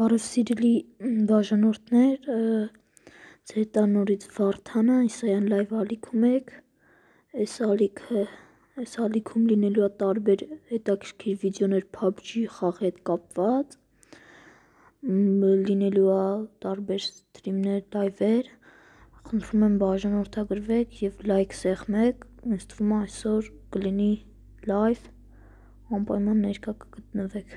Բարեւսիրելի բաժանորդներ, ձեզ տա նորից Վարդանը, այսօրյան լայվ ալիքում եք։ Այս ալիքը, այս ալիքում լինելու է տարբեր հետաքրքիր վիդեոներ PUBG խաղի հետ կապված։ Լինելու է տարբեր սթրիմներ, լայվեր։ Խնդրում եմ բաժանորդագրվեք եւ լայք սեղմեք։ Ինձ թվում է այսօր կլինի լայվ, անպայման ներկա կգտնվեք։